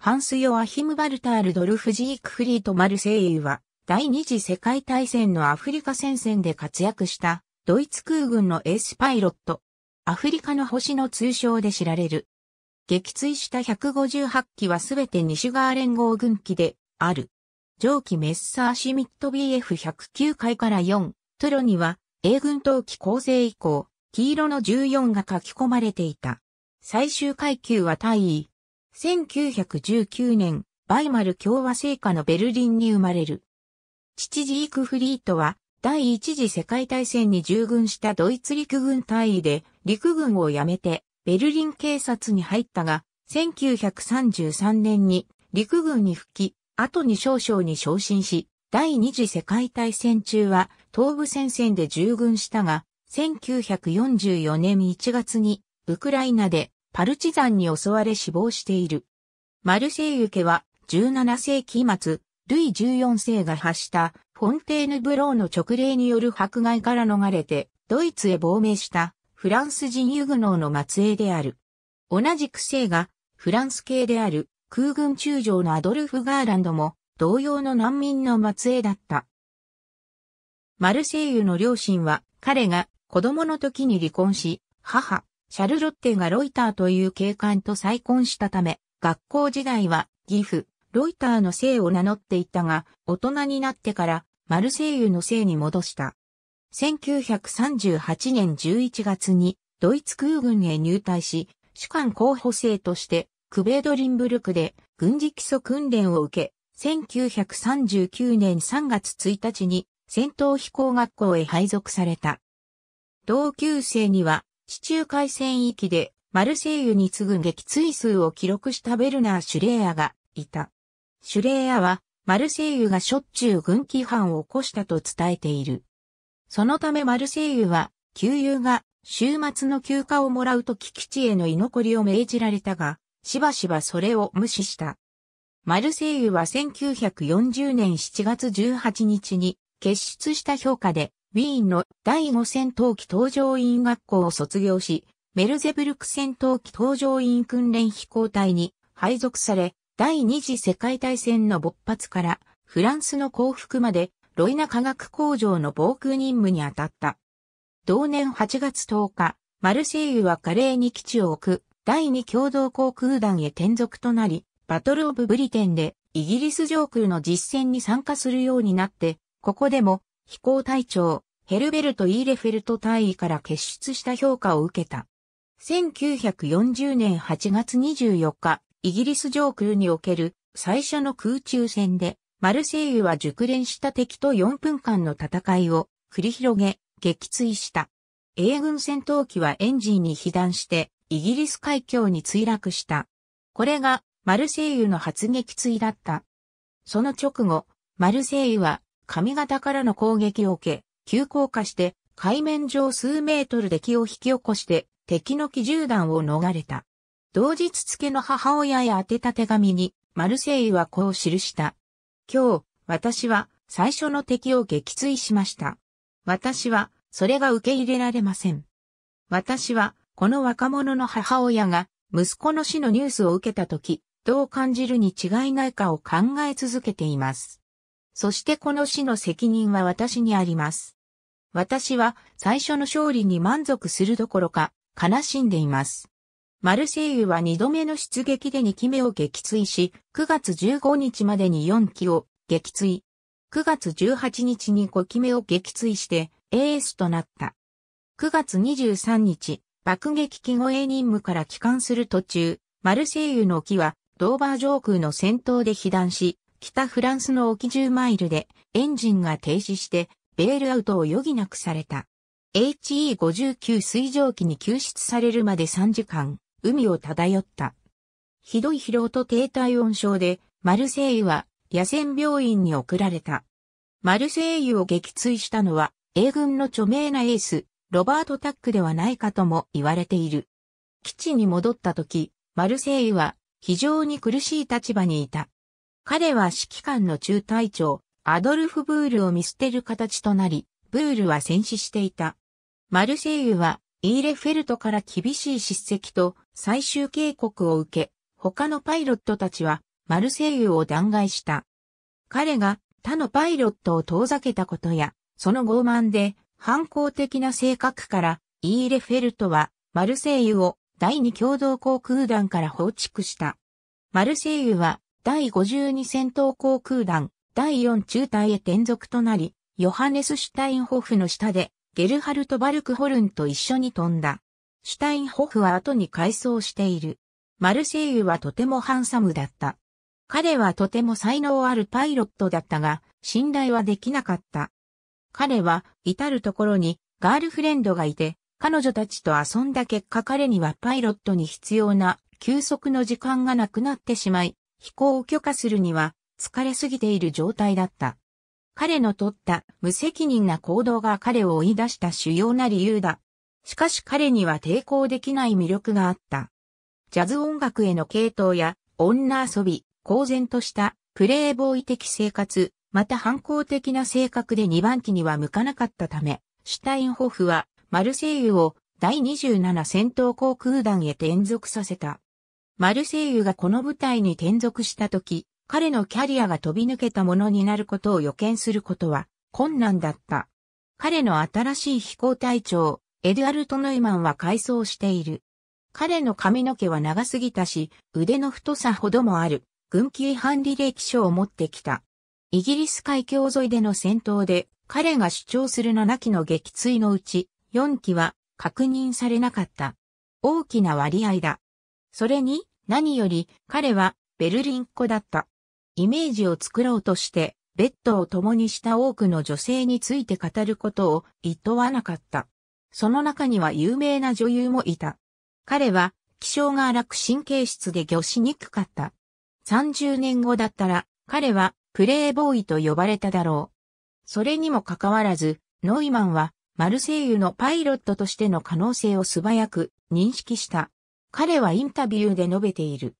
ハンス・ヨアヒム・バルタールドルフ・ジークフリート・マルセイユは、第二次世界大戦のアフリカ戦線で活躍した、ドイツ空軍のエースパイロット。アフリカの星の通称で知られる。撃墜した158機はすべて西側連合軍機で、ある。上記メッサーシミット BF109 回から4、トロには、英軍冬季構成以降、黄色の14が書き込まれていた。最終階級は大尉、1919年、バイマル共和政下のベルリンに生まれる。父ジークフリートは、第一次世界大戦に従軍したドイツ陸軍大尉で、陸軍を辞めて、ベルリン警察に入ったが、1933年に陸軍に復帰、後に少々に昇進し、第二次世界大戦中は東部戦線で従軍したが、1944年1月にウクライナでパルチザンに襲われ死亡している。マルセイユ家は17世紀末、ルイ14世が発したフォンテーヌブローの直令による迫害から逃れてドイツへ亡命したフランス人ユグノーの末裔である。同じく姓がフランス系である空軍中将のアドルフ・ガーランドも同様の難民の末裔だった。マルセイユの両親は彼が子供の時に離婚し、母、シャルロッテがロイターという警官と再婚したため、学校時代は義父、ロイターの姓を名乗っていたが、大人になってからマルセイユの姓に戻した。1938年11月にドイツ空軍へ入隊し、主管候補生としてクベードリンブルクで軍事基礎訓練を受け、1939年3月1日に戦闘飛行学校へ配属された。同級生には地中海戦域でマルセイユに次ぐ撃墜数を記録したベルナー・シュレーヤがいた。シュレーヤはマルセイユがしょっちゅう軍規犯を起こしたと伝えている。そのためマルセイユは給油が週末の休暇をもらうと基地への居残りを命じられたが、しばしばそれを無視した。マルセイユは1940年7月18日に結出した評価でウィーンの第5戦闘機搭乗員学校を卒業し、メルゼブルク戦闘機搭乗員訓練飛行隊に配属され、第二次世界大戦の勃発からフランスの降伏までロイナ科学工場の防空任務に当たった。同年8月10日、マルセイユはカレーに基地を置く第二共同航空団へ転属となり、バトルオブブリテンでイギリス上空の実戦に参加するようになって、ここでも飛行隊長、ヘルベルト・イーレフェルト大尉から結出した評価を受けた。1940年8月24日、イギリス上空における最初の空中戦で、マルセイユは熟練した敵と4分間の戦いを繰り広げ、撃墜した。英軍戦闘機はエンジンに被弾して、イギリス海峡に墜落した。これがマルセイユの発撃墜だった。その直後、マルセイユは上方からの攻撃を受け、急降下して海面上数メートルで気を引き起こして敵の機銃弾を逃れた。同日付の母親へ宛てた手紙に、マルセイユはこう記した。今日、私は最初の敵を撃墜しました。私は、それが受け入れられません。私は、この若者の母親が、息子の死のニュースを受けたとき、どう感じるに違いないかを考え続けています。そしてこの死の責任は私にあります。私は最初の勝利に満足するどころか悲しんでいます。マルセイユは二度目の出撃で2期目を撃墜し、9月15日までに4期を撃墜。9月18日に5期目を撃墜してエースとなった。9月23日、爆撃機護衛任務から帰還する途中、マルセイユの機はドーバー上空の戦闘で被弾し、北フランスの沖10マイルでエンジンが停止してベールアウトを余儀なくされた。HE59 水蒸気に救出されるまで3時間、海を漂った。ひどい疲労と低体温症で、マルセイユは野戦病院に送られた。マルセイユを撃墜したのは、英軍の著名なエース、ロバート・タックではないかとも言われている。基地に戻った時、マルセイユは非常に苦しい立場にいた。彼は指揮官の中隊長、アドルフ・ブールを見捨てる形となり、ブールは戦死していた。マルセイユは、イーレフェルトから厳しい叱責と最終警告を受け、他のパイロットたちは、マルセイユを弾劾した。彼が他のパイロットを遠ざけたことや、その傲慢で反抗的な性格から、イーレフェルトは、マルセイユを第二共同航空団から放逐した。マルセイユは、第52戦闘航空団、第4中隊へ転属となり、ヨハネス・シュタインホフの下で、ゲルハルト・バルクホルンと一緒に飛んだ。シュタインホフは後に改装している。マルセイユはとてもハンサムだった。彼はとても才能あるパイロットだったが、信頼はできなかった。彼は、至るところに、ガールフレンドがいて、彼女たちと遊んだ結果彼にはパイロットに必要な休息の時間がなくなってしまい、飛行を許可するには疲れすぎている状態だった。彼の取った無責任な行動が彼を追い出した主要な理由だ。しかし彼には抵抗できない魅力があった。ジャズ音楽への系統や女遊び、公然としたプレイボーイ的生活、また反抗的な性格で2番機には向かなかったため、シュタインホフはマルセイユを第27戦闘航空団へ転属させた。マルセイユがこの舞台に転属した時、彼のキャリアが飛び抜けたものになることを予見することは困難だった。彼の新しい飛行隊長、エドゥアルト・ノイマンは改装している。彼の髪の毛は長すぎたし、腕の太さほどもある、軍規違反履歴書を持ってきた。イギリス海峡沿いでの戦闘で、彼が主張する7機の撃墜のうち、4機は確認されなかった。大きな割合だ。それに、何より彼はベルリンっ子だった。イメージを作ろうとして、ベッドを共にした多くの女性について語ることを図はなかった。その中には有名な女優もいた。彼は気性が荒く神経質で魚しにくかった。30年後だったら彼はプレイボーイと呼ばれただろう。それにもかかわらず、ノイマンはマルセイユのパイロットとしての可能性を素早く認識した。彼はインタビューで述べている。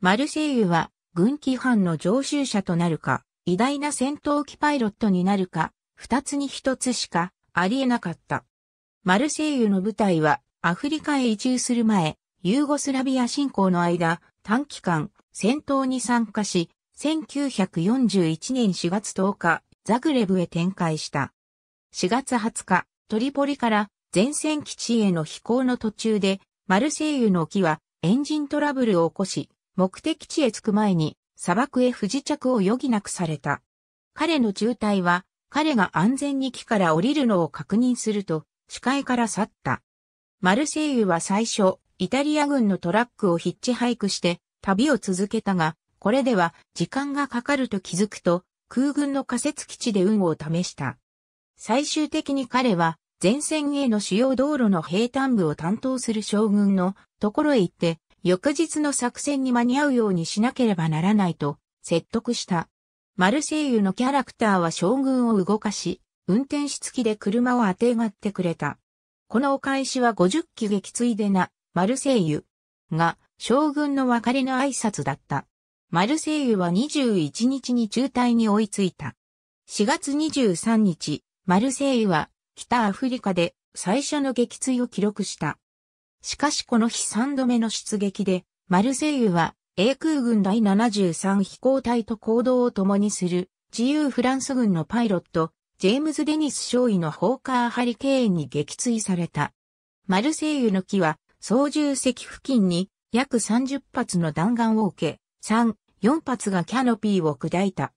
マルセイユは軍規範の常習者となるか、偉大な戦闘機パイロットになるか、二つに一つしかありえなかった。マルセイユの部隊はアフリカへ移住する前、ユーゴスラビア侵攻の間、短期間戦闘に参加し、1941年4月10日、ザグレブへ展開した。4月20日、トリポリから前線基地への飛行の途中でマルセイユの機はエンジントラブルを起こし、目的地へ着く前に砂漠へ不時着を余儀なくされた。彼の渋滞は、彼が安全に木から降りるのを確認すると、視界から去った。マルセイユは最初、イタリア軍のトラックをヒッチハイクして旅を続けたが、これでは時間がかかると気づくと、空軍の仮設基地で運を試した。最終的に彼は前線への主要道路の平坦部を担当する将軍のところへ行って、翌日の作戦に間に合うようにしなければならないと説得した。マルセイユのキャラクターは将軍を動かし、運転手付きで車をあてがってくれた。このお返しは50機撃墜でな、マルセイユが将軍の別れの挨拶だった。マルセイユは21日に中隊に追いついた。4月23日、マルセイユは北アフリカで最初の撃墜を記録した。しかしこの日3度目の出撃で、マルセイユは英空軍第73飛行隊と行動を共にする自由フランス軍のパイロット、ジェームズ・デニス少尉のホーカーハリケーンに撃墜された。マルセイユの木は操縦席付近に約30発の弾丸を受け、3、4発がキャノピーを砕いた。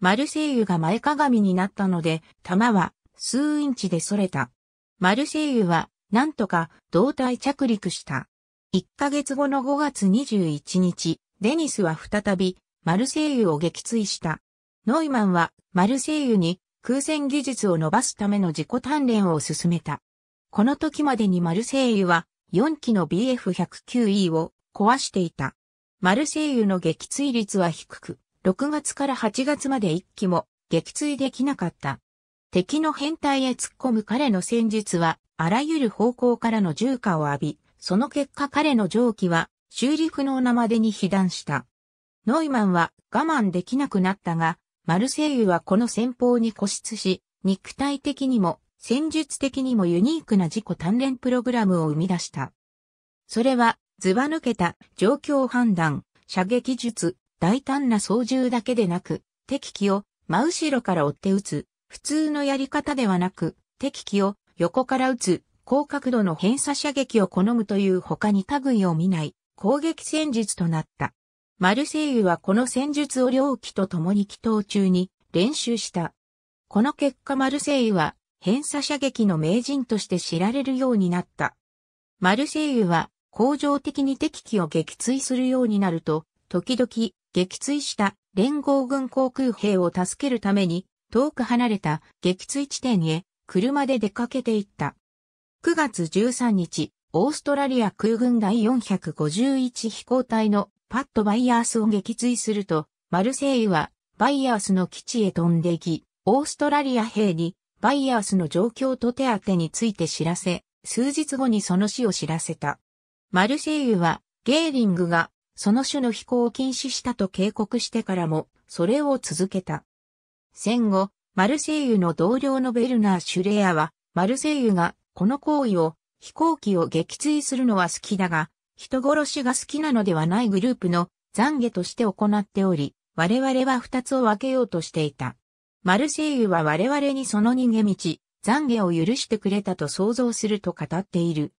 マルセイユが前かがみになったので、弾は数インチで逸れた。マルセイユは、なんとか、胴体着陸した。1ヶ月後の5月21日、デニスは再び、マルセイユを撃墜した。ノイマンは、マルセイユに、空戦技術を伸ばすための自己鍛錬を進めた。この時までにマルセイユは、4機の BF109E を壊していた。マルセイユの撃墜率は低く、6月から8月まで1機も撃墜できなかった。敵の変態へ突っ込む彼の戦術は、あらゆる方向からの銃火を浴び、その結果彼の蒸気は修理不能なまでに被弾した。ノイマンは我慢できなくなったが、マルセイユはこの戦法に固執し、肉体的にも戦術的にもユニークな自己鍛錬プログラムを生み出した。それは、ずば抜けた状況判断、射撃術、大胆な操縦だけでなく、敵機を真後ろから追って撃つ、普通のやり方ではなく、敵機を横から撃つ、高角度の偏差射撃を好むという他に類を見ない攻撃戦術となった。マルセイユはこの戦術を両機と共に祈祷中に練習した。この結果マルセイユは偏差射撃の名人として知られるようになった。マルセイユは恒常的に敵機を撃墜するようになると、時々撃墜した連合軍航空兵を助けるために遠く離れた撃墜地点へ車で出かけていった。9月13日、オーストラリア空軍第451飛行隊のパッドバイアースを撃墜すると、マルセイユはバイアースの基地へ飛んでいき、オーストラリア兵にバイアースの状況と手当について知らせ、数日後にその死を知らせた。マルセイユはゲーリングがその種の飛行を禁止したと警告してからも、それを続けた。戦後、マルセイユの同僚のベルナー・シュレアは、マルセイユがこの行為を飛行機を撃墜するのは好きだが、人殺しが好きなのではないグループの懺悔として行っており、我々は二つを分けようとしていた。マルセイユは我々にその逃げ道、懺悔を許してくれたと想像すると語っている。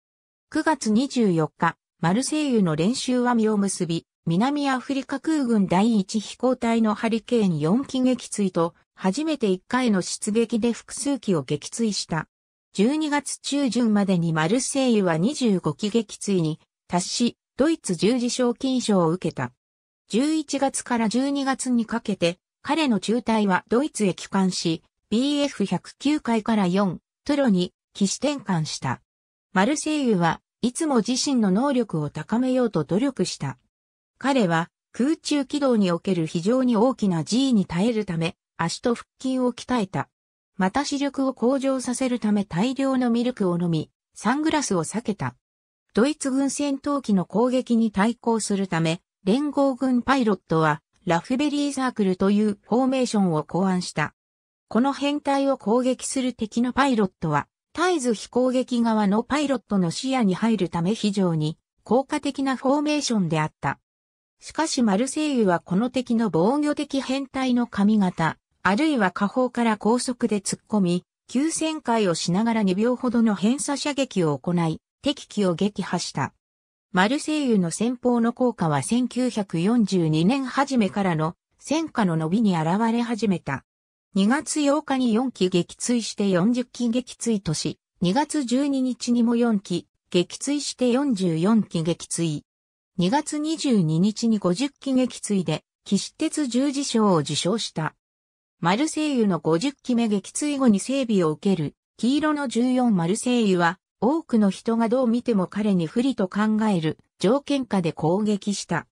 9月24日、マルセイユの練習は実を結び、南アフリカ空軍第一飛行隊のハリケーン4機撃墜と初めて1回の出撃で複数機を撃墜した。12月中旬までにマルセイユは25機撃墜に達し、ドイツ十字賞金賞を受けた。11月から12月にかけて、彼の中隊はドイツへ帰還し、BF109 回から4、トロに騎士転換した。マルセイユはいつも自身の能力を高めようと努力した。彼は空中軌道における非常に大きな G に耐えるため、足と腹筋を鍛えた。また視力を向上させるため大量のミルクを飲み、サングラスを避けた。ドイツ軍戦闘機の攻撃に対抗するため、連合軍パイロットは、ラフベリーサークルというフォーメーションを考案した。この編隊を攻撃する敵のパイロットは、絶えず飛行撃側のパイロットの視野に入るため非常に効果的なフォーメーションであった。しかしマルセイユはこの敵の防御的編隊の髪型、あるいは下方から高速で突っ込み、急旋回をしながら2秒ほどの偏差射撃を行い、敵機を撃破した。マルセイユの戦法の効果は1942年初めからの戦火の伸びに現れ始めた。2月8日に4機撃墜して40機撃墜とし、2月12日にも4機撃墜して44機撃墜。2月22日に50機撃墜で、騎士鉄十字章を受賞した。マルセイユの50期目撃墜後に整備を受ける、黄色の14マルセイユは、多くの人がどう見ても彼に不利と考える条件下で攻撃した。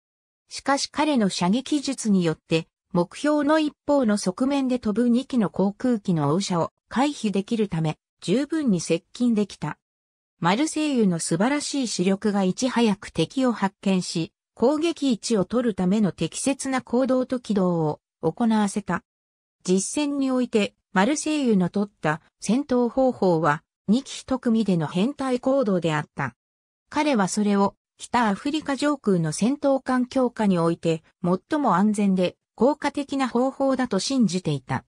しかし彼の射撃術によって、目標の一方の側面で飛ぶ2機の航空機の応射を回避できるため、十分に接近できた。マルセイユの素晴らしい視力がいち早く敵を発見し、攻撃位置を取るための適切な行動と軌道を行わせた。実戦において、マルセイユの取った戦闘方法は、2機1組での変態行動であった。彼はそれを、北アフリカ上空の戦闘艦強化において、最も安全で効果的な方法だと信じていた。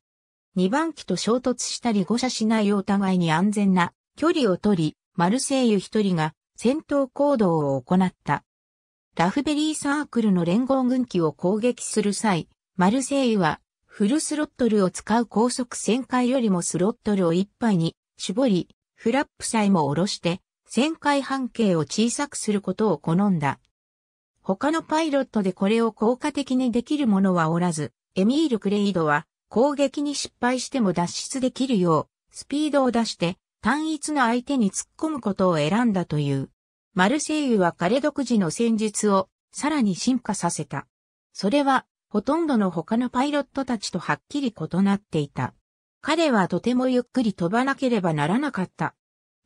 2番機と衝突したり誤射しないお互いに安全な距離を取り、マルセイユ1人が戦闘行動を行った。ラフベリーサークルの連合軍機を攻撃する際、マルセイユはフルスロットルを使う高速旋回よりもスロットルを一杯に絞り、フラップさえも下ろして、旋回半径を小さくすることを好んだ。他のパイロットでこれを効果的にできるものはおらず、エミール・クレイドは攻撃に失敗しても脱出できるよう、スピードを出して単一の相手に突っ込むことを選んだという。マルセイユは彼独自の戦術をさらに進化させた。それはほとんどの他のパイロットたちとはっきり異なっていた。彼はとてもゆっくり飛ばなければならなかった。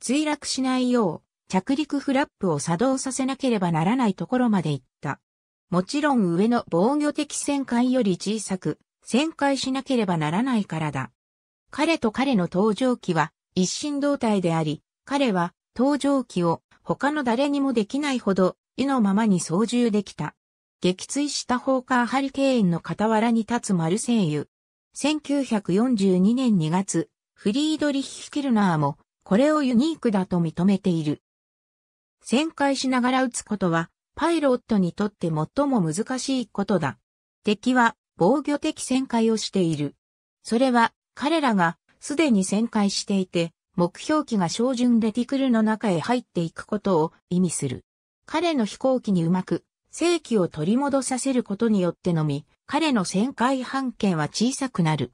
墜落しないよう、着陸フラップを作動させなければならないところまで行った。もちろん上の防御的旋回より小さく、旋回しなければならないからだ。彼と彼の登場機は一心同体であり、彼は登場機を他の誰にもできないほど、意のままに操縦できた。撃墜したホーカーハリケーンの傍らに立つマルセイユ。1942年2月、フリードリッヒ・キルナーも、これをユニークだと認めている。旋回しながら撃つことは、パイロットにとって最も難しいことだ。敵は防御的旋回をしている。それは彼らがすでに旋回していて、目標機が照準レティクルの中へ入っていくことを意味する。彼の飛行機にうまく正規を取り戻させることによってのみ、彼の旋回半径は小さくなる。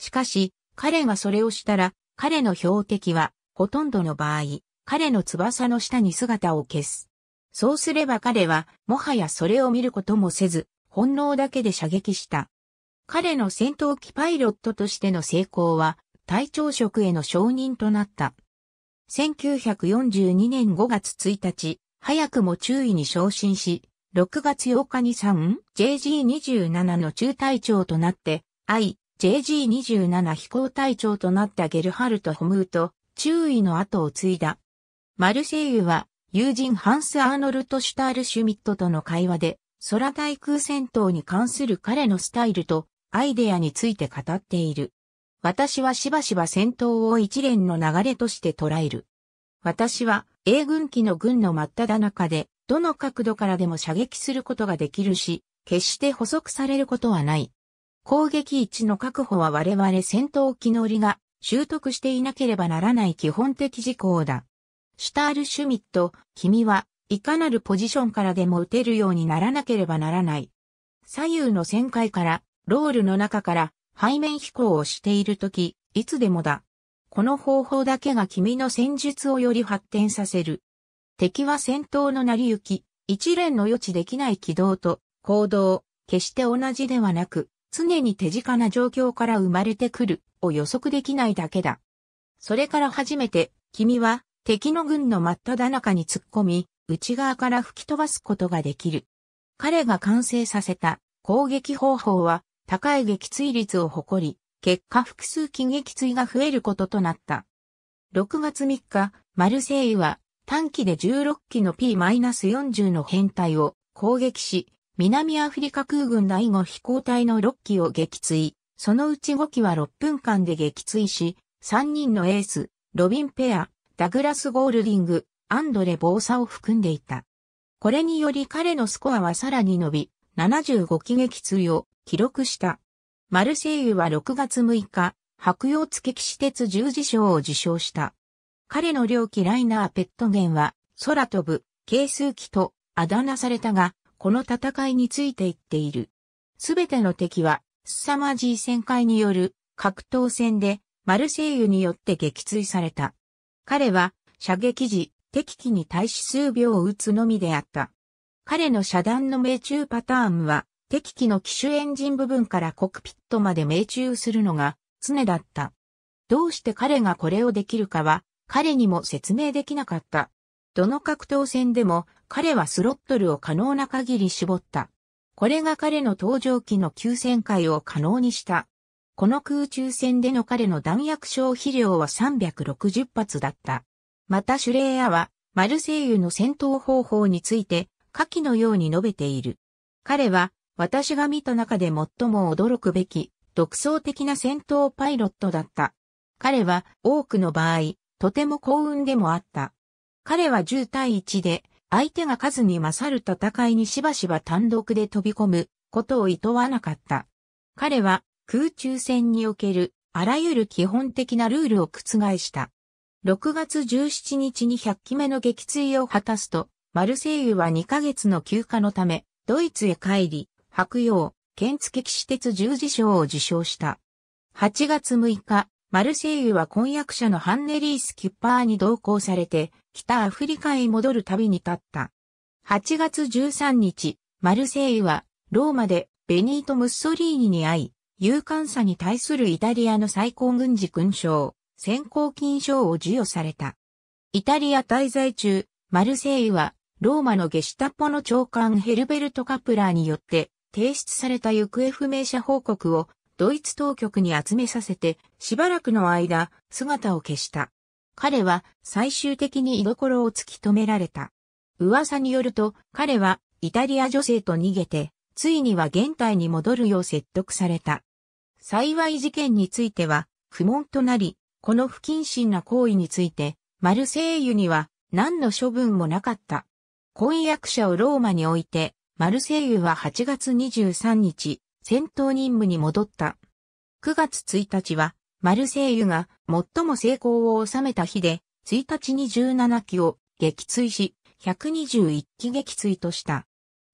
しかし、彼がそれをしたら、彼の標的は、ほとんどの場合、彼の翼の下に姿を消す。そうすれば彼は、もはやそれを見ることもせず、本能だけで射撃した。彼の戦闘機パイロットとしての成功は、隊長職への承認となった。1942年5月1日、早くも注意に昇進し、6月8日に 3JG27 の中隊長となって、IJG27 飛行隊長となったゲルハルト・ホムーと、注意の後を継いだ。マルセイユは、友人ハンス・アーノルト・シュタール・シュミットとの会話で、空対空戦闘に関する彼のスタイルとアイデアについて語っている。私はしばしば戦闘を一連の流れとして捉える。私は英軍機の軍の真っ只中でどの角度からでも射撃することができるし、決して捕捉されることはない。攻撃位置の確保は我々戦闘機乗りが習得していなければならない基本的事項だ。シュタール・シュミット、君はいかなるポジションからでも撃てるようにならなければならない。左右の旋回から、ロールの中から背面飛行をしているとき、いつでもだ。この方法だけが君の戦術をより発展させる。敵は戦闘の成り行き、一連の予知できない軌道と行動、決して同じではなく、常に手近な状況から生まれてくるを予測できないだけだ。それから初めて、君は敵の軍の真っ只中に突っ込み、内側から吹き飛ばすことができる。彼が完成させた攻撃方法は高い撃墜率を誇り、結果複数機撃墜が増えることとなった。6月3日、マルセイは短期で16機の P-40 の編隊を攻撃し、南アフリカ空軍第5飛行隊の6機を撃墜、そのうち5機は6分間で撃墜し、3人のエース、ロビン・ペア、ダグラス・ゴールディング、アンドレ・ボーサを含んでいた。これにより彼のスコアはさらに伸び、75機撃墜を記録した。マルセイユは6月6日、白洋付き騎士鉄十字章を受賞した。彼の両機ライナー・ペットゲンは、空飛ぶ、係数機と、あだ名されたが、この戦いについて言っている。すべての敵は、凄まじい旋回による格闘戦で、マルセイユによって撃墜された。彼は、射撃時、敵機に対し数秒を撃つのみであった。彼の遮断の命中パターンは、敵機の機種エンジン部分からコクピットまで命中するのが常だった。どうして彼がこれをできるかは彼にも説明できなかった。どの格闘戦でも彼はスロットルを可能な限り絞った。これが彼の登場期の急旋回を可能にした。この空中戦での彼の弾薬消費量は360発だった。またシュレーヤは、マルセイユの戦闘方法について、下記のように述べている。彼は、私が見た中で最も驚くべき、独創的な戦闘パイロットだった。彼は、多くの場合、とても幸運でもあった。彼は10対1で、相手が数に勝る戦いにしばしば単独で飛び込むことを厭わなかった。彼は空中戦におけるあらゆる基本的なルールを覆した。6月17日に100期目の撃墜を果たすと、マルセイユは2ヶ月の休暇のため、ドイツへ帰り、白洋、剣付騎士鉄十字章を受賞した。8月6日、マルセイユは婚約者のハンネリース・キッパーに同行されて、北アフリカへ戻る旅に立った。8月13日、マルセイユは、ローマでベニート・ムッソリーニに会い、勇敢さに対するイタリアの最高軍事勲章、先行金賞を授与された。イタリア滞在中、マルセイユは、ローマのゲシュタポの長官ヘルベルト・カプラーによって、提出された行方不明者報告をドイツ当局に集めさせて、しばらくの間、姿を消した。彼は最終的に居所を突き止められた。噂によると、彼はイタリア女性と逃げて、ついには現代に戻るよう説得された。幸い事件については、不問となり、この不謹慎な行為について、マルセイユには何の処分もなかった。婚約者をローマに置いて、マルセイユは8月23日、戦闘任務に戻った。9月1日は、マルセイユが最も成功を収めた日で、1日に17機を撃墜し、121機撃墜とした。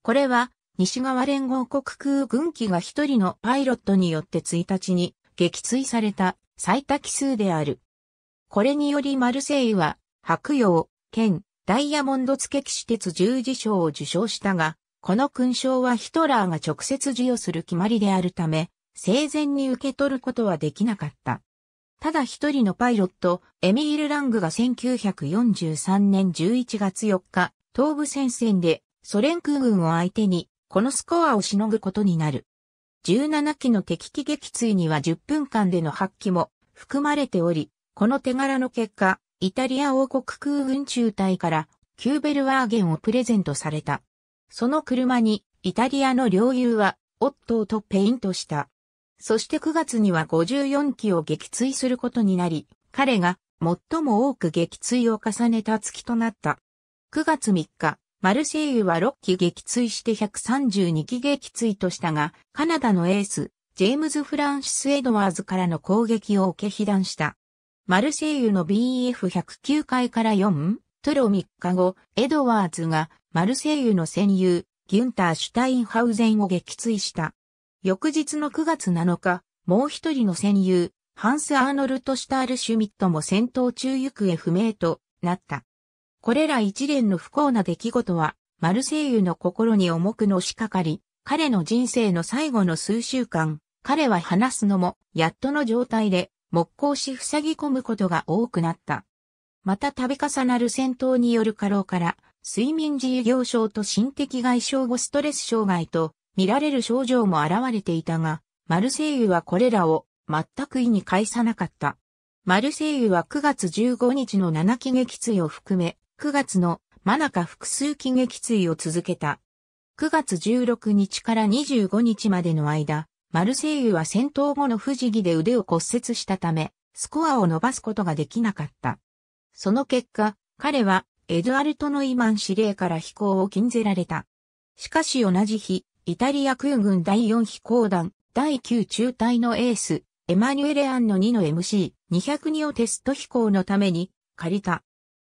これは、西側連合国空軍機が一人のパイロットによって1日に撃墜された最多機数である。これによりマルセイユは、白洋、兼ダイヤモンド付け騎士鉄十字章を受賞したが、この勲章はヒトラーが直接授与する決まりであるため、生前に受け取ることはできなかった。ただ一人のパイロット、エミール・ラングが1943年11月4日、東部戦線でソ連空軍を相手に、このスコアをしのぐことになる。17機の敵機撃墜には10分間での発揮も含まれており、この手柄の結果、イタリア王国空軍中隊からキューベルワーゲンをプレゼントされた。その車に、イタリアの領友は、オットーとペイントした。そして9月には54機を撃墜することになり、彼が最も多く撃墜を重ねた月となった。9月3日、マルセイユは6機撃墜して132機撃墜としたが、カナダのエース、ジェームズ・フランシス・エドワーズからの攻撃を受け被弾した。マルセイユの BF109 回から4、トゥロ3日後、エドワーズがマルセイユの戦友、ギュンター・シュタインハウゼンを撃墜した。翌日の9月7日、もう一人の戦友、ハンス・アーノルト・シュタール・シュミットも戦闘中行方不明となった。これら一連の不幸な出来事は、マルセイユの心に重くのしかかり、彼の人生の最後の数週間、彼は話すのも、やっとの状態で、木工し塞ぎ込むことが多くなった。また度重なる戦闘による過労から、睡眠自由症と心的外傷後ストレス障害と見られる症状も現れていたが、マルセイユはこれらを全く意に介さなかった。マルセイユは9月15日の7期劇追を含め、9月の真中複数期劇追を続けた。9月16日から25日までの間、マルセイユは戦闘後の不時着で腕を骨折したため、スコアを伸ばすことができなかった。その結果、彼はエドアルト・ノイマン司令から飛行を禁ぜられた。しかし同じ日、イタリア空軍第4飛行団、第9中隊のエース、エマニュエレ・アンの2の MC202 をテスト飛行のために借りた。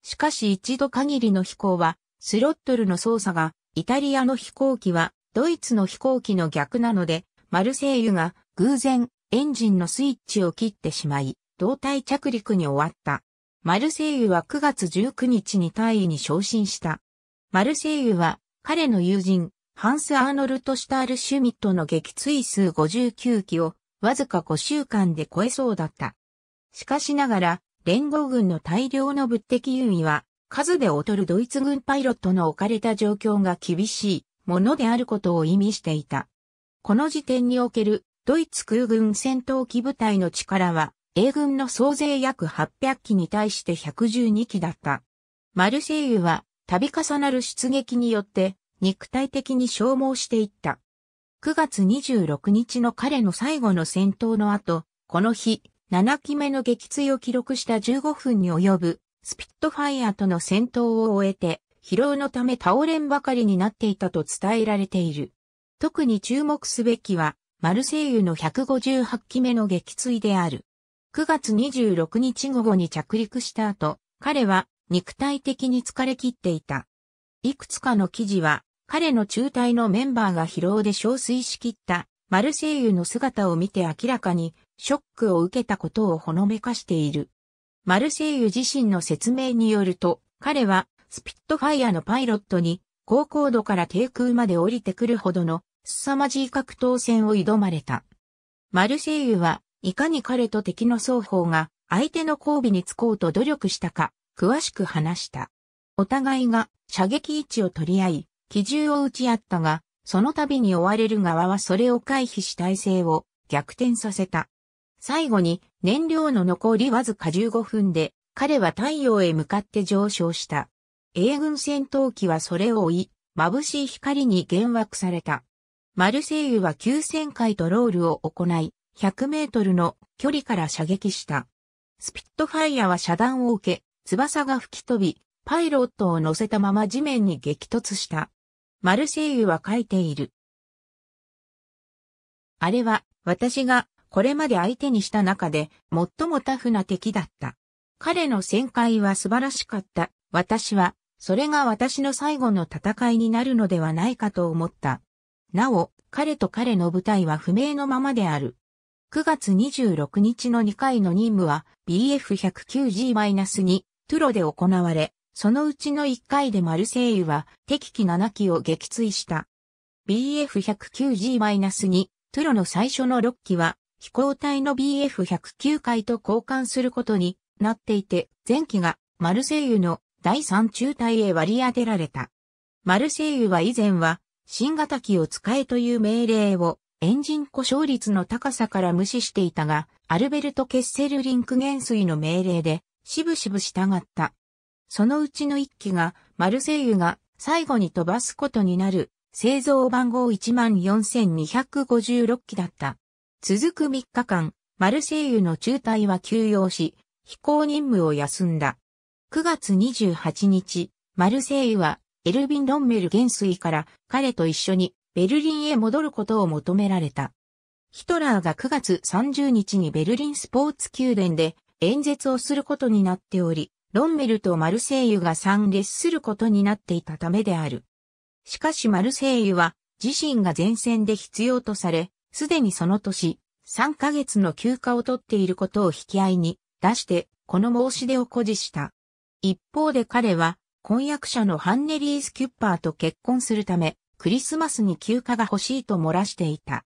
しかし一度限りの飛行は、スロットルの操作が、イタリアの飛行機は、ドイツの飛行機の逆なので、マルセイユが偶然エンジンのスイッチを切ってしまい、胴体着陸に終わった。マルセイユは9月19日に大尉に昇進した。マルセイユは彼の友人、ハンス・アーノルト・シュタール・シュミットの撃墜数59機をわずか5週間で超えそうだった。しかしながら、連合軍の大量の物的優位は、数で劣るドイツ軍パイロットの置かれた状況が厳しいものであることを意味していた。この時点におけるドイツ空軍戦闘機部隊の力は英軍の総勢約800機に対して112機だった。マルセイユは度重なる出撃によって肉体的に消耗していった。9月26日の彼の最後の戦闘の後、この日、7機目の撃墜を記録した15分に及ぶスピットファイアとの戦闘を終えて、疲労のため倒れんばかりになっていたと伝えられている。特に注目すべきは、マルセイユの158機目の撃墜である。9月26日午後に着陸した後、彼は肉体的に疲れ切っていた。いくつかの記事は、彼の中隊のメンバーが疲労で憔悴しきったマルセイユの姿を見て明らかにショックを受けたことをほのめかしている。マルセイユ自身の説明によると、彼はスピットファイアのパイロットに高高度から低空まで降りてくるほどの凄まじい格闘戦を挑まれた。マルセイユはいかに彼と敵の双方が相手の交尾につこうと努力したか、詳しく話した。お互いが射撃位置を取り合い、機銃を撃ち合ったが、その度に追われる側はそれを回避し体勢を逆転させた。最後に燃料の残りわずか15分で彼は太陽へ向かって上昇した。英軍戦闘機はそれを追い、眩しい光に幻惑された。マルセイユは急旋回とロールを行い、100メートルの距離から射撃した。スピットファイアは遮断を受け、翼が吹き飛び、パイロットを乗せたまま地面に激突した。マルセイユは書いている。あれは、私が、これまで相手にした中で、最もタフな敵だった。彼の旋回は素晴らしかった。私は、それが私の最後の戦いになるのではないかと思った。なお、彼と彼の舞台は不明のままである。9月26日の2回の任務は BF109G-2 トゥロで行われ、そのうちの1回でマルセイユは敵機7機を撃墜した。BF109G-2 トゥロの最初の6機は飛行隊の BF109 回と交換することになっていて、前期がマルセイユの第3中隊へ割り当てられた。マルセイユは以前は新型機を使えという命令をエンジン故障率の高さから無視していたが、アルベルト・ケッセルリンク元帥の命令で、しぶしぶ従った。そのうちの1機が、マルセイユが最後に飛ばすことになる、製造番号14,256機だった。続く3日間、マルセイユの中隊は休養し、飛行任務を休んだ。9月28日、マルセイユはエルビン・ロンメル元帥から彼と一緒にベルリンへ戻ることを求められた。ヒトラーが9月30日にベルリンスポーツ宮殿で演説をすることになっており、ロンメルとマルセイユが参列することになっていたためである。しかしマルセイユは自身が前線で必要とされ、すでにその年、3ヶ月の休暇を取っていることを引き合いに出して、この申し出を誇示した。一方で彼は、婚約者のハンネリー・スキュッパーと結婚するため、クリスマスに休暇が欲しいと漏らしていた。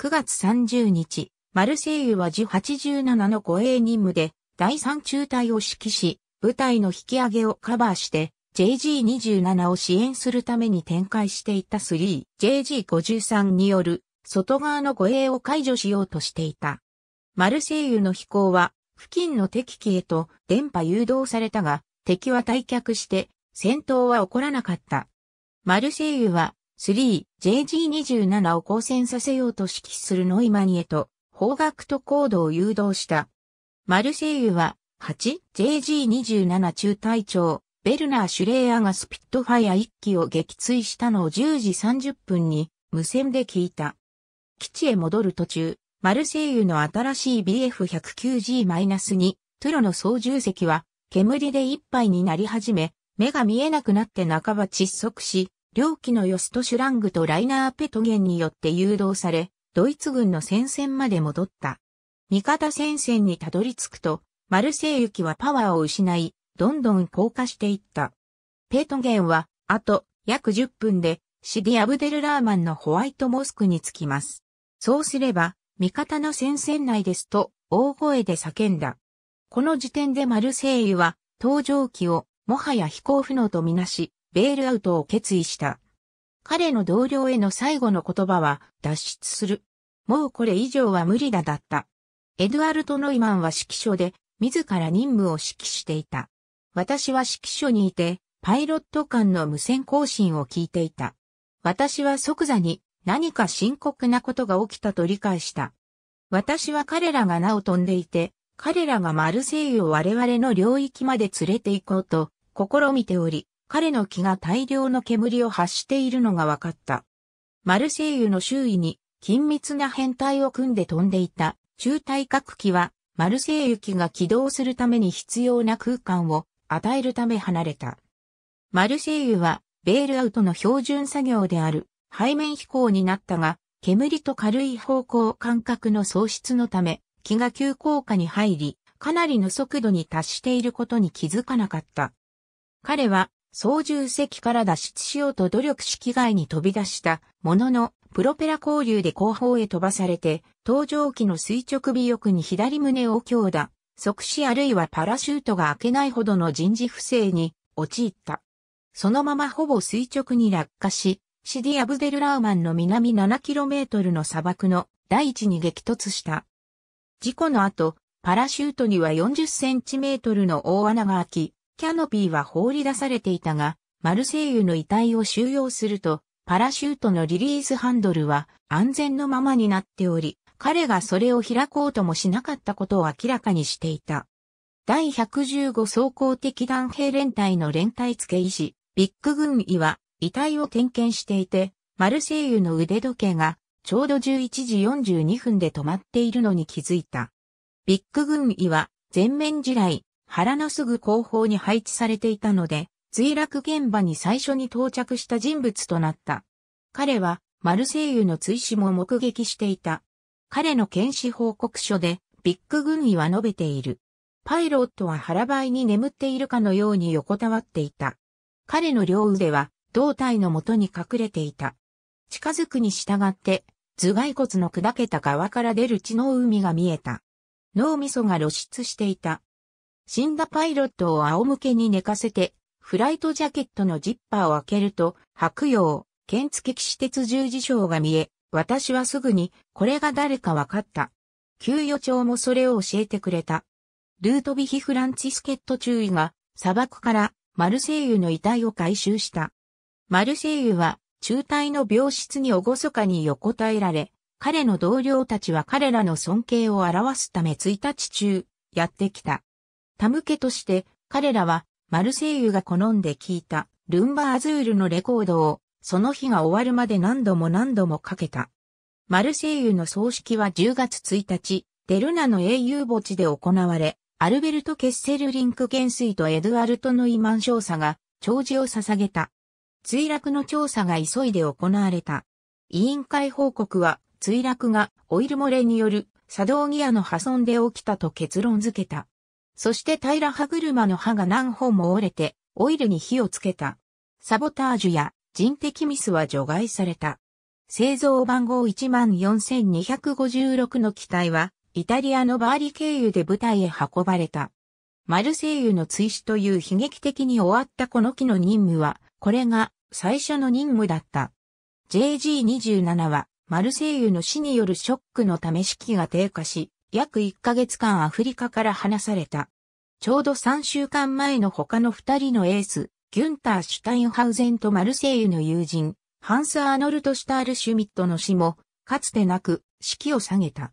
9月30日、マルセイユは0 87の護衛任務で第3中隊を指揮し、部隊の引き上げをカバーして JG27 を支援するために展開していた 3JG53 による外側の護衛を解除しようとしていた。マルセイユの飛行は付近の敵機へと電波誘導されたが敵は退却して戦闘は起こらなかった。マルセイユは 3JG27 を交戦させようと指揮するノイマニエと方角と高度を誘導した。マルセイユは 8JG27 中隊長ベルナー・シュレーアがスピットファイア1機を撃墜したのを10時30分に無線で聞いた。基地へ戻る途中、マルセイユの新しい BF109G-2 トゥロの操縦席は煙で一杯になり始め、目が見えなくなって半ば窒息し、両機のヨストシュラングとライナー・ペトゲンによって誘導され、ドイツ軍の戦線まで戻った。味方戦線にたどり着くと、マルセイユ機はパワーを失い、どんどん降下していった。ペトゲンは、あと、約10分で、シディ・アブデル・ラーマンのホワイトモスクに着きます。そうすれば、味方の戦線内ですと、大声で叫んだ。この時点でマルセイユは、搭乗機を、もはや飛行不能とみなし、ベールアウトを決意した。彼の同僚への最後の言葉は、脱出する。もうこれ以上は無理だだった。エドゥアルト・ノイマンは指揮所で、自ら任務を指揮していた。私は指揮所にいて、パイロット間の無線更新を聞いていた。私は即座に何か深刻なことが起きたと理解した。私は彼らが名を飛んでいて、彼らがマルセイユを我々の領域まで連れて行こうと試みており、彼の木が大量の煙を発しているのが分かった。マルセイユの周囲に緊密な編隊を組んで飛んでいた中対角機はマルセイユ機が起動するために必要な空間を与えるため離れた。マルセイユはベールアウトの標準作業である背面飛行になったが、煙と軽い方向感覚の喪失のため、気が急降下に入り、かなりの速度に達していることに気づかなかった。彼は操縦席から脱出しようと努力し機外に飛び出したものの、プロペラ交流で後方へ飛ばされて、搭乗機の垂直尾翼に左胸を強打、即死あるいはパラシュートが開けないほどの人事不正に陥った。そのままほぼ垂直に落下し、シディ・アブデル・ラーマンの南 7km の砂漠の大地に激突した。事故の後、パラシュートには 40cm の大穴が開き、キャノピーは放り出されていたが、マルセイユの遺体を収容すると、パラシュートのリリースハンドルは安全のままになっており、彼がそれを開こうともしなかったことを明らかにしていた。第115装甲的弾兵連隊の連隊付け医師、ビッグ軍医は遺体を点検していて、マルセイユの腕時計がちょうど11時42分で止まっているのに気づいた。ビッグ軍医は全面地雷、腹のすぐ後方に配置されていたので、墜落現場に最初に到着した人物となった。彼は、マルセイユの追試も目撃していた。彼の検視報告書で、ビッグ軍医は述べている。パイロットは腹ばいに眠っているかのように横たわっていた。彼の両腕は胴体の元に隠れていた。近づくに従って、頭蓋骨の砕けた側から出る血の海が見えた。脳みそが露出していた。死んだパイロットを仰向けに寝かせて、フライトジャケットのジッパーを開けると、白洋、剣付き士鉄十字章が見え、私はすぐに、これが誰か分かった。給与長もそれを教えてくれた。ルートビヒ・フランチスケット注意が、砂漠からマルセイユの遺体を回収した。マルセイユは、中隊の病室に厳かに横たえられ、彼の同僚たちは彼らの尊敬を表すため1日中、やってきた。タムけとして彼らはマルセイユが好んで聴いたルンバアズールのレコードをその日が終わるまで何度も何度もかけた。マルセイユの葬式は10月1日、デルナの英雄墓地で行われ、アルベルト・ケッセルリンク元帥とエドゥアルト・ノイマン少佐が弔辞を捧げた。墜落の調査が急いで行われた。委員会報告は墜落がオイル漏れによる作動ギアの破損で起きたと結論付けた。そして平歯車の歯が何本も折れて、オイルに火をつけた。サボタージュや人的ミスは除外された。製造番号14256の機体は、イタリアのバーリ経由で部隊へ運ばれた。マルセイユの追試という悲劇的に終わったこの機の任務は、これが最初の任務だった。JG27 は、マルセイユの死によるショックのため士が低下し、約1ヶ月間アフリカから離された。ちょうど3週間前の他の2人のエース、ギュンター・シュタインハウゼンとマルセイユの友人、ハンス・アーノルト・シュタール・シュミットの死も、かつてなく、揮を下げた。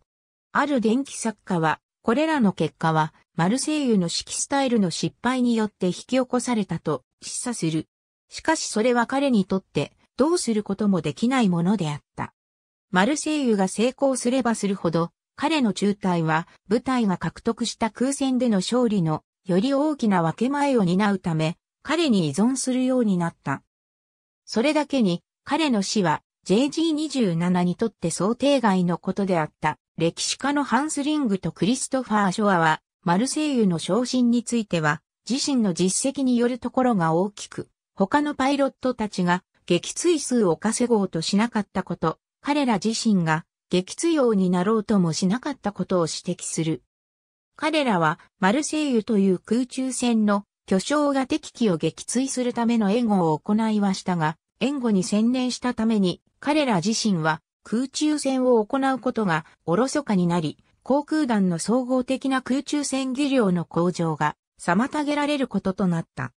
ある電気作家は、これらの結果は、マルセイユの式スタイルの失敗によって引き起こされたと示唆する。しかしそれは彼にとってどうすることもできないものであった。マルセイユが成功すればするほど彼の中隊は部隊が獲得した空戦での勝利のより大きな分け前を担うため、彼に依存するようになった。それだけに彼の死は JG27 にとって想定外のことであった。歴史家のハンスリングとクリストファー・ショアは、マルセイユの昇進については、自身の実績によるところが大きく、他のパイロットたちが撃墜数を稼ごうとしなかったこと、彼ら自身が撃墜王になろうともしなかったことを指摘する。彼らはマルセイユという空中戦の巨匠が敵機を撃墜するための援護を行いましたが、援護に専念したために彼ら自身は空中戦を行うことがおろそかになり、航空団の総合的な空中戦技量の向上が妨げられることとなった。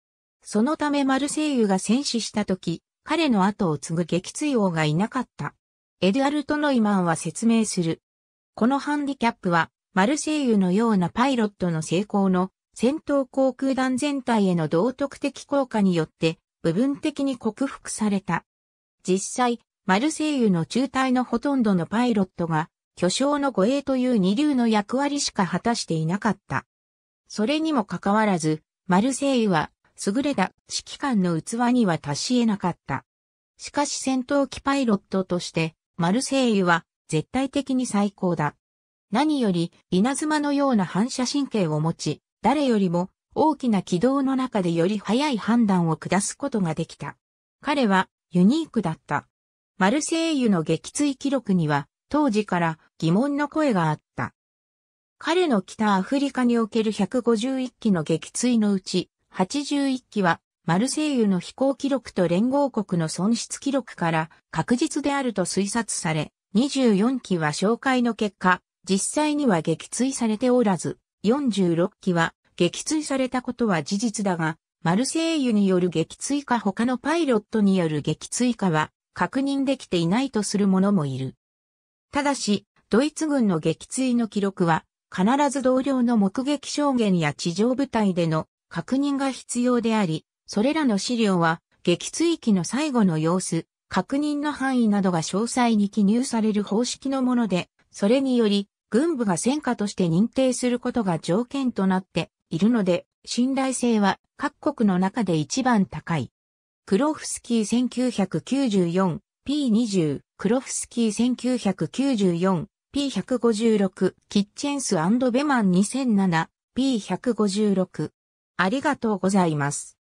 そのためマルセイユが戦死した時、彼の後を継ぐ撃墜王がいなかった。エドアルト・ノイマンは説明する。このハンディキャップは、マルセイユのようなパイロットの成功の戦闘航空団全体への道徳的効果によって部分的に克服された。実際、マルセイユの中隊のほとんどのパイロットが巨匠の護衛という二流の役割しか果たしていなかった。それにもかかわらず、マルセイユは優れた指揮官の器には達し得なかった。しかし戦闘機パイロットとしてマルセイユは絶対的に最高だ。何より稲妻のような反射神経を持ち、誰よりも大きな軌道の中でより早い判断を下すことができた。彼はユニークだった。マルセイユの撃墜記録には当時から疑問の声があった。彼の北アフリカにおける151機の撃墜のうち81機はマルセイユの飛行記録と連合国の損失記録から確実であると推察され、24機は紹介の結果、実際には撃墜されておらず、46機は撃墜されたことは事実だが、マルセイユによる撃墜か他のパイロットによる撃墜かは確認できていないとする者もいる。ただし、ドイツ軍の撃墜の記録は、必ず同僚の目撃証言や地上部隊での確認が必要であり、それらの資料は、撃墜機の最後の様子、確認の範囲などが詳細に記入される方式のもので、それにより、軍部が戦果として認定することが条件となっているので、信頼性は各国の中で一番高い。クロフスキー 1994P20、クロフスキー 1994P156、キッチェンスベマン 2007P156。ありがとうございます。